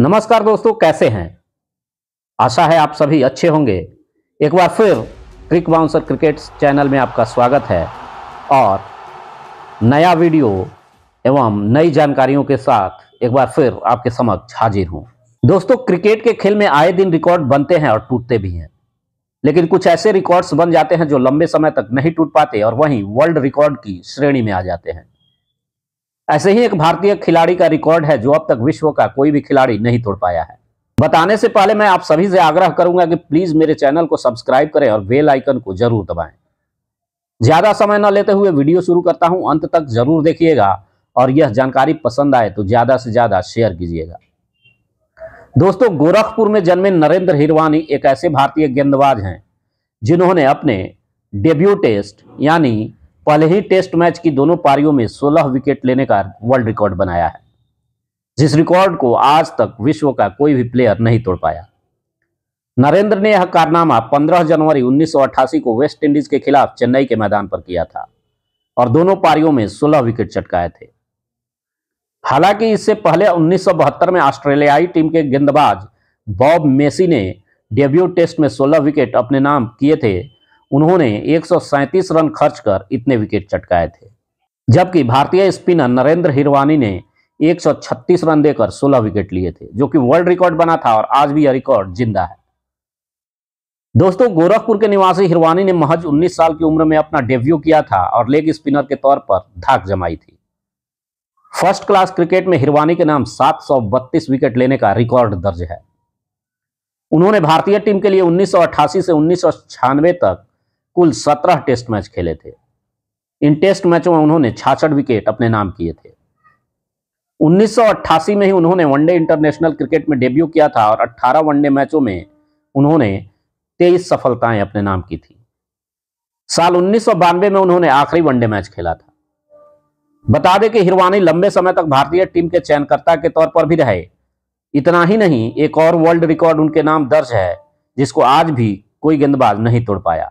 नमस्कार दोस्तों कैसे हैं आशा है आप सभी अच्छे होंगे एक बार फिर क्रिक बाउंसर क्रिकेट चैनल में आपका स्वागत है और नया वीडियो एवं नई जानकारियों के साथ एक बार फिर आपके समक्ष हाजिर हूं दोस्तों क्रिकेट के खेल में आए दिन रिकॉर्ड बनते हैं और टूटते भी हैं लेकिन कुछ ऐसे रिकॉर्ड्स बन जाते हैं जो लंबे समय तक नहीं टूट पाते और वहीं वर्ल्ड रिकॉर्ड की श्रेणी में आ जाते हैं ऐसे ही एक भारतीय खिलाड़ी का रिकॉर्ड है जो अब तक विश्व का कोई भी खिलाड़ी नहीं तोड़ पाया है बताने से पहले मैं आप सभी से आग्रह करूंगा कि प्लीज मेरे चैनल को सब्सक्राइब करें और बेल आइकन को जरूर दबाएं ज्यादा समय न लेते हुए वीडियो शुरू करता हूं अंत तक जरूर देखिएगा और यह जानकारी पसंद आए तो ज्यादा से ज्यादा शेयर कीजिएगा दोस्तों गोरखपुर में जन्मे नरेंद्र हिरवानी एक ऐसे भारतीय गेंदबाज हैं जिन्होंने अपने डेब्यू टेस्ट यानी पहले ही टेस्ट मैच की दोनों पारियों में 16 विकेट लेने का वर्ल्ड रिकॉर्ड बनाया है जिस रिकॉर्ड को आज तक विश्व का कोई भी प्लेयर नहीं तोड़ पाया नरेंद्र ने यह कारनामा 15 जनवरी 1988 को वेस्ट इंडीज के खिलाफ चेन्नई के मैदान पर किया था और दोनों पारियों में 16 विकेट चटकाए थे हालांकि इससे पहले उन्नीस में ऑस्ट्रेलियाई टीम के गेंदबाज बॉब मेसी ने डेब्यू टेस्ट में 16 विकेट अपने नाम किए थे उन्होंने एक रन खर्च कर इतने विकेट चटकाए थे जबकि भारतीय स्पिनर नरेंद्र हिरवानी ने 136 रन देकर 16 विकेट लिए थे जो कि वर्ल्ड रिकॉर्ड बना था और आज भी यह रिकॉर्ड जिंदा है दोस्तों गोरखपुर के निवासी हिरवानी ने महज 19 साल की उम्र में अपना डेब्यू किया था और लेग स्पिनर के तौर पर धाक जमाई थी फर्स्ट क्लास क्रिकेट में हिरवानी के नाम सात विकेट लेने का रिकॉर्ड दर्ज है उन्होंने भारतीय टीम के लिए उन्नीस से उन्नीस तक कुल सत्रह टेस्ट मैच खेले थे इन टेस्ट मैचों में उन्होंने छाछठ विकेट अपने नाम किए थे 1988 में ही उन्होंने वनडे इंटरनेशनल क्रिकेट में डेब्यू किया था और 18 वनडे मैचों में उन्होंने 23 सफलताएं अपने नाम की थी साल उन्नीस में उन्होंने आखिरी वनडे मैच खेला था बता दें कि हिरवानी लंबे समय तक भारतीय टीम के चयनकर्ता के तौर पर भी रहे इतना ही नहीं एक और वर्ल्ड रिकॉर्ड उनके नाम दर्ज है जिसको आज भी कोई गेंदबाज नहीं तोड़ पाया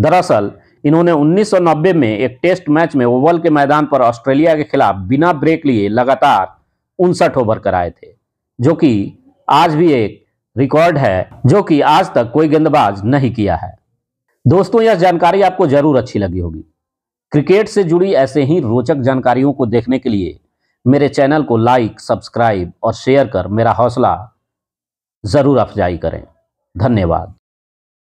दरअसल इन्होंने 1990 में एक टेस्ट मैच में ओवल के मैदान पर ऑस्ट्रेलिया के खिलाफ बिना ब्रेक लिए लगातार उनसठ ओवर कराए थे जो कि आज भी एक रिकॉर्ड है जो कि आज तक कोई गेंदबाज नहीं किया है दोस्तों यह जानकारी आपको जरूर अच्छी लगी होगी क्रिकेट से जुड़ी ऐसे ही रोचक जानकारियों को देखने के लिए मेरे चैनल को लाइक सब्सक्राइब और शेयर कर मेरा हौसला ज़रूर अफजाई करें धन्यवाद